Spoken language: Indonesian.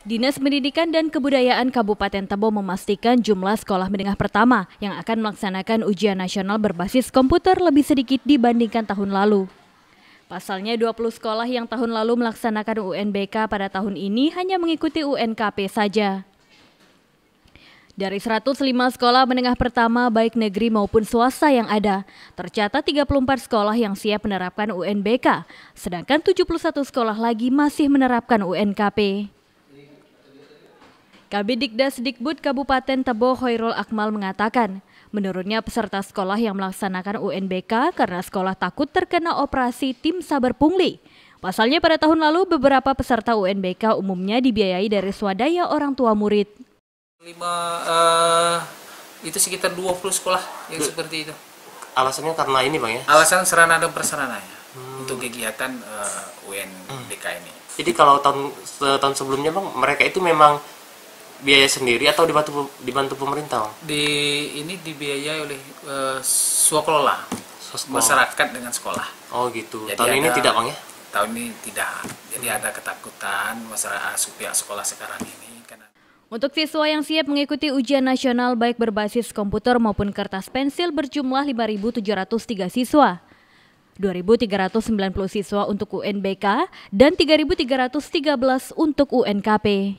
Dinas Pendidikan dan Kebudayaan Kabupaten Tebo memastikan jumlah sekolah menengah pertama yang akan melaksanakan ujian nasional berbasis komputer lebih sedikit dibandingkan tahun lalu. Pasalnya 20 sekolah yang tahun lalu melaksanakan UNBK pada tahun ini hanya mengikuti UNKP saja. Dari 105 sekolah menengah pertama baik negeri maupun swasta yang ada, tercatat 34 sekolah yang siap menerapkan UNBK, sedangkan 71 sekolah lagi masih menerapkan UNKP. Kabidikdas Dikbud Kabupaten Tebo Hoirul Akmal mengatakan, menurutnya peserta sekolah yang melaksanakan UNBK karena sekolah takut terkena operasi tim saber pungli. Pasalnya pada tahun lalu beberapa peserta UNBK umumnya dibiayai dari swadaya orang tua murid. Lima, uh, itu sekitar 20 sekolah yang seperti itu. Alasannya karena ini Bang ya? Alasan serana dan ya, hmm. untuk kegiatan uh, eh, UNBK hmm. ini. Jadi kalau tahun tahun sebelumnya Bang, mereka itu memang biaya sendiri atau dibantu dibantu pemerintah om? di ini dibiayai oleh e, eh, swakelola masyarakat dengan sekolah oh gitu Jadi tahun ada, ini tidak bang ya tahun ini tidak jadi hmm. ada ketakutan masyarakat ah, supaya sekolah sekarang ini untuk siswa yang siap mengikuti ujian nasional baik berbasis komputer maupun kertas pensil berjumlah 5.703 siswa. 2.390 siswa untuk UNBK dan 3.313 untuk UNKP.